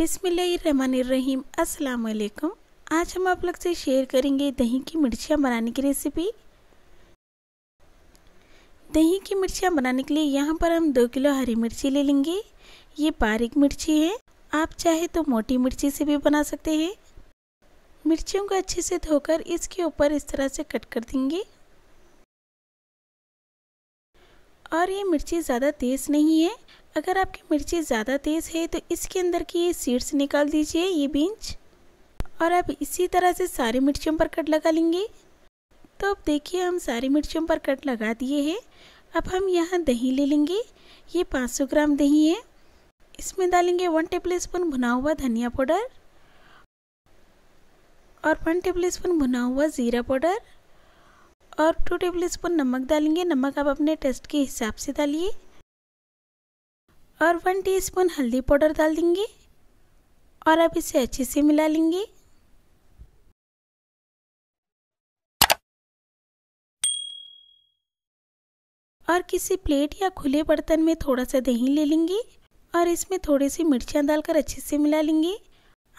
बिसमीम असलकम आज हम आप लोग से शेयर करेंगे दही की मिर्चियाँ बनाने की रेसिपी दही की मिर्चियाँ बनाने के लिए यहाँ पर हम दो किलो हरी मिर्ची ले लेंगे ये बारीक मिर्ची है आप चाहे तो मोटी मिर्ची से भी बना सकते हैं मिर्चियों को अच्छे से धोकर इसके ऊपर इस तरह से कट कर देंगे और ये मिर्ची ज़्यादा तेज़ नहीं है अगर आपकी मिर्ची ज़्यादा तेज़ है तो इसके अंदर की ये सीड्स निकाल दीजिए ये बीज और आप इसी तरह से सारी मिर्चियों पर कट लगा लेंगे तो अब देखिए हम सारी मिर्चियों पर कट लगा दिए हैं अब हम यहाँ दही ले लेंगे ये 500 ग्राम दही है इसमें डालेंगे वन टेबल स्पून भुना हुआ धनिया पाउडर और वन टेबल स्पून भुना हुआ ज़ीरा पाउडर और टू टेबल स्पून नमक डालेंगे नमक आप अपने टेस्ट के हिसाब से डालिए और वन टीस्पून हल्दी पाउडर डाल देंगे और अब इसे अच्छे से मिला लेंगे और किसी प्लेट या खुले बर्तन में थोड़ा सा दही ले लेंगे और इसमें थोड़ी सी मिर्चियाँ डालकर अच्छे से मिला लेंगे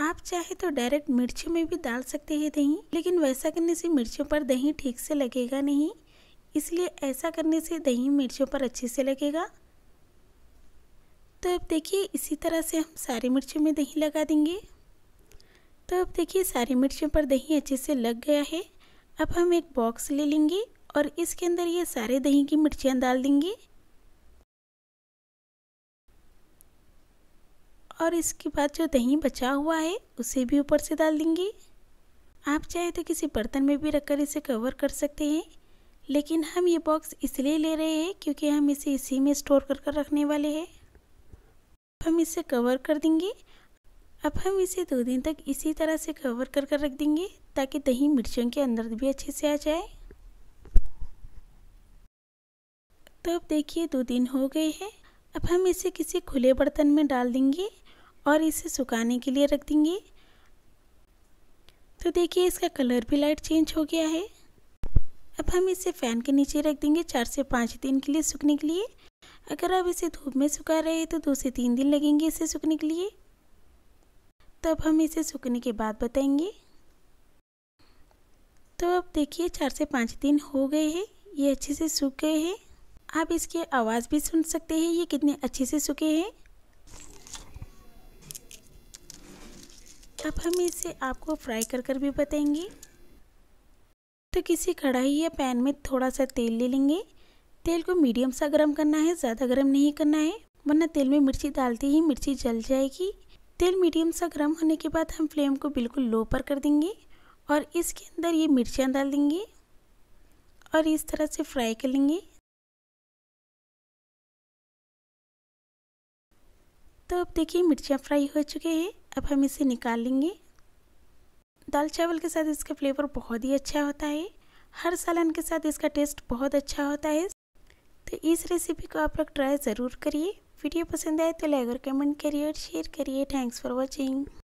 आप चाहे तो डायरेक्ट मिर्ची में भी डाल सकते हैं दही लेकिन वैसा करने से मिर्चियों पर दही ठीक से लगेगा नहीं इसलिए ऐसा करने से दही मिर्चों पर अच्छे से लगेगा तो अब देखिए इसी तरह से हम सारी मिर्चों में दही लगा देंगे तो अब देखिए सारी मिर्चों पर दही अच्छे से लग गया है अब हम एक बॉक्स ले लेंगे और इसके अंदर ये सारे दही की मिर्चियाँ डाल देंगे और इसके बाद जो दही बचा हुआ है उसे भी ऊपर से डाल देंगे आप चाहे तो किसी बर्तन में भी रखकर इसे कवर कर सकते हैं लेकिन हम ये बॉक्स इसलिए ले रहे हैं क्योंकि हम इसे इसी में स्टोर कर कर रखने वाले हैं हम इसे कवर कर देंगे अब हम इसे दो दिन तक इसी तरह से कवर कर कर रख देंगे ताकि दही मिर्चों के अंदर भी अच्छे से आ जाए तो अब देखिए दो दिन हो गए हैं अब हम इसे किसी खुले बर्तन में डाल देंगे और इसे सुखाने के लिए रख देंगे तो देखिए इसका कलर भी लाइट चेंज हो गया है अब हम इसे फ़ैन के नीचे रख देंगे चार से पाँच दिन के लिए सूखने के लिए अगर आप इसे धूप में सुखा रहे हैं तो दो से तीन दिन लगेंगे इसे सूखने के लिए तब हम इसे सूखने के बाद बताएंगे तो अब देखिए चार से पाँच दिन हो गए हैं ये अच्छे से सूख गए हैं आप इसकी आवाज़ भी सुन सकते हैं ये कितने अच्छे से सूखे हैं अब हम इसे आपको फ्राई कर कर भी बताएंगे तो किसी कढ़ाई या पैन में थोड़ा सा तेल ले लेंगे तेल को मीडियम सा गर्म करना है ज़्यादा गर्म नहीं करना है वरना तेल में मिर्ची डालते ही मिर्ची जल जाएगी तेल मीडियम सा गर्म होने के बाद हम फ्लेम को बिल्कुल लो पर कर देंगे और इसके अंदर ये मिर्चियाँ डाल देंगे और इस तरह से फ्राई कर लेंगे तो अब देखिए मिर्चियाँ फ्राई हो चुके हैं अब हम इसे निकाल लेंगे दाल चावल के साथ इसका फ्लेवर बहुत ही अच्छा होता है हर सालन के साथ इसका टेस्ट बहुत अच्छा होता है तो इस रेसिपी को आप लोग ट्राई ज़रूर करिए वीडियो पसंद आए तो लाइक और कमेंट करिए और शेयर करिए थैंक्स फॉर वॉचिंग